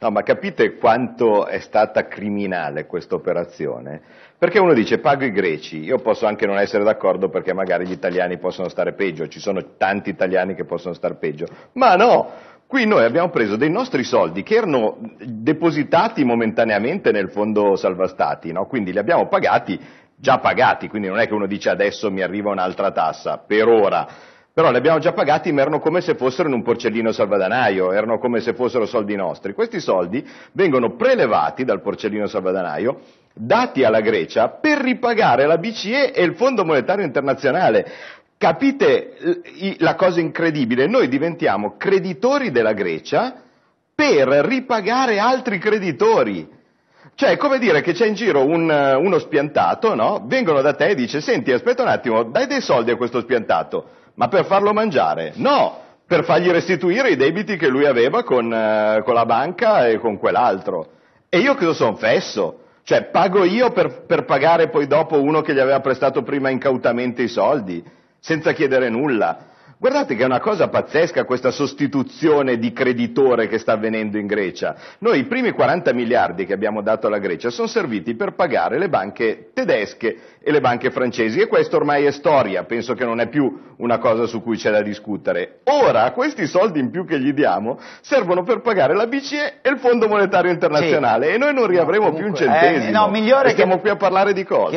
No, ma capite quanto è stata criminale questa operazione? Perché uno dice pago i greci, io posso anche non essere d'accordo perché magari gli italiani possono stare peggio, ci sono tanti italiani che possono stare peggio, ma no, Qui noi abbiamo preso dei nostri soldi che erano depositati momentaneamente nel fondo salvastati, no? quindi li abbiamo pagati, già pagati, quindi non è che uno dice adesso mi arriva un'altra tassa, per ora però li abbiamo già pagati ma erano come se fossero in un porcellino salvadanaio, erano come se fossero soldi nostri. Questi soldi vengono prelevati dal porcellino salvadanaio, dati alla Grecia per ripagare la BCE e il Fondo Monetario Internazionale. Capite la cosa incredibile? Noi diventiamo creditori della Grecia per ripagare altri creditori. Cioè, è come dire che c'è in giro un, uno spiantato, no? Vengono da te e dice, senti, aspetta un attimo, dai dei soldi a questo spiantato ma per farlo mangiare, no, per fargli restituire i debiti che lui aveva con, eh, con la banca e con quell'altro. E io cosa sono fesso? Cioè, pago io per, per pagare poi dopo uno che gli aveva prestato prima incautamente i soldi, senza chiedere nulla. Guardate che è una cosa pazzesca questa sostituzione di creditore che sta avvenendo in Grecia. Noi i primi 40 miliardi che abbiamo dato alla Grecia sono serviti per pagare le banche tedesche e le banche francesi e questo ormai è storia, penso che non è più una cosa su cui c'è da discutere. Ora questi soldi in più che gli diamo servono per pagare la BCE e il Fondo Monetario Internazionale sì. e noi non riavremo no, comunque, più un eh, centesimo. Eh, no, migliore stiamo che, qui a parlare di cosa?